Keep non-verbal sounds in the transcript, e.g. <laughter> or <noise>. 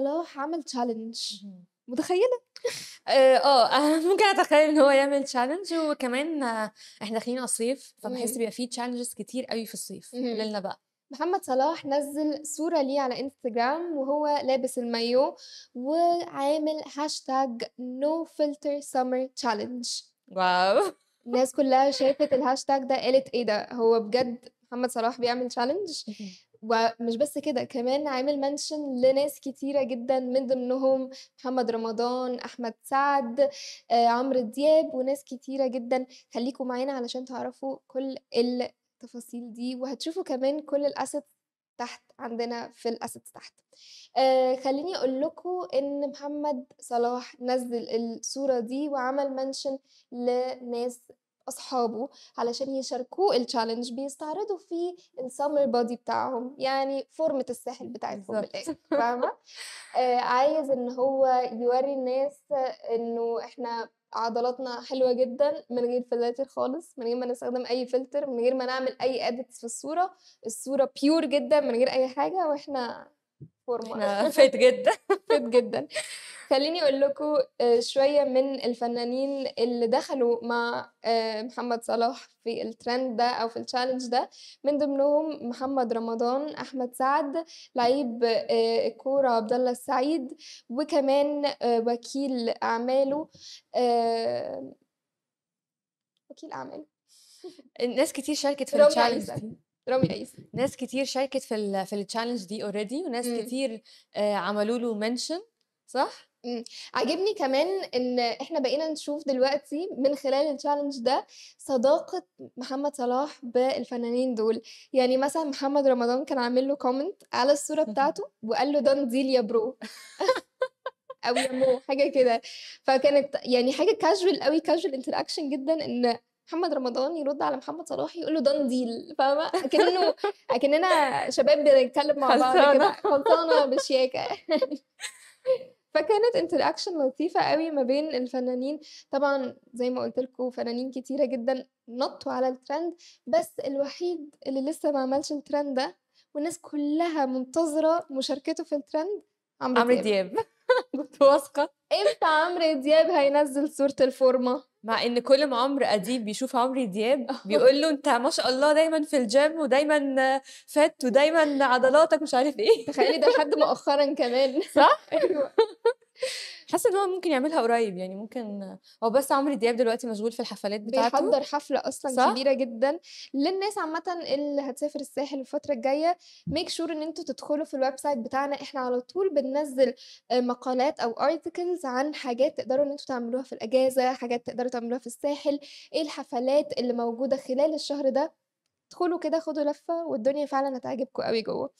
صلاح عمل تشالنج متخيله اه, آه، <laughs> ممكن اتخيل ان هو يعمل تشالنج وكمان احنا داخلين على الصيف فبحس بيبقى فيه تشالنجز كتير قوي في الصيف لنا بقى محمد صلاح نزل صورة ليه على انستجرام وهو لابس المايو وعامل هاشتاج نو فلتر سمر تشالنج واو الناس كلها شافت الهاشتاج ده قالت ايه ده هو بجد محمد صلاح بيعمل تشالنج ومش بس كده كمان عامل منشن لناس كتيرة جدا من ضمنهم محمد رمضان أحمد سعد آه، عمرو دياب وناس كتيرة جدا خليكوا معانا علشان تعرفوا كل التفاصيل دي وهتشوفوا كمان كل الأسد تحت عندنا في الأسد تحت آه خليني أقول لكم إن محمد صلاح نزل الصورة دي وعمل منشن لناس اصحابه علشان يشاركوه التشالنج بيستعرضوا فيه السمر بادي بتاعهم يعني فورمه الساحل بتاعتهم فاهمه آه عايز ان هو يوري الناس انه احنا عضلاتنا حلوه جدا من غير فلاتر خالص من غير ما نستخدم اي فلتر من غير ما نعمل اي اديتس في الصوره الصوره بيور جدا من غير اي حاجه واحنا فورمه فيت جدا فيت <laughs> جدا خليني اقول لكم آه، شويه من الفنانين اللي دخلوا مع آه، محمد صلاح في الترند ده او في التشالنج ده من ضمنهم محمد رمضان احمد سعد لعيب آه، الكوره عبد الله السعيد وكمان وكيل اعماله وكيل اعماله <laughs> ناس كتير شاركت في التشالنج ده رامي عيسى ناس كتير شاركت في الـ في التشالنج دي اوريدي وناس م. كتير عملوا له منشن صح مم. عاجبني كمان ان احنا بقينا نشوف دلوقتي من خلال التشالنج ده صداقه محمد صلاح بالفنانين دول يعني مثلا محمد رمضان كان عامل له كومنت على الصوره بتاعته <laughs> وقال له دان ديل يا برو <laughs> او يا مو حاجه كده فكانت يعني حاجه كاجوال قوي كاجوال انتراكشن جدا ان محمد رمضان يرد على محمد صلاح يقول له دان ديل فاهمه اكنه اكننا شباب بنتكلم مع بعض كده خلصانه بشياكه <laughs> فكانت انتراكشن لطيفه قوي ما بين الفنانين طبعا زي ما قلت لكم فنانين كتيره جدا نطوا على الترند بس الوحيد اللي لسه ما عملش الترند ده والناس كلها منتظره مشاركته في الترند عمرو عمر دياب, دياب. <laughs> كنت واثقه امتى عمرو دياب هينزل صوره الفورمه مع ان كل ما عمرو اديب بيشوف عمرو دياب <laughs> بيقول له انت ما شاء الله دايما في الجيم ودايما فات ودايما عضلاتك مش عارف ايه تخيلي ده لحد مؤخرا كمان صح <laughs> ايوه حاسه ان هو ممكن يعملها قريب يعني ممكن هو بس عمرو دياب دلوقتي مشغول في الحفلات بتاعته بيحضر حفله اصلا صح؟ كبيره جدا للناس عامه اللي هتسافر الساحل الفتره الجايه ميك شور ان انتوا تدخلوا في الويب سايت بتاعنا احنا على طول بننزل آه، مقالات او ارتكلز عن حاجات تقدروا ان انتوا تعملوها في الاجازه حاجات تقدروا تعملوها في الساحل ايه الحفلات اللي موجوده خلال الشهر ده ادخلوا كده خدوا لفه والدنيا فعلا هتعجبكم قوي جوه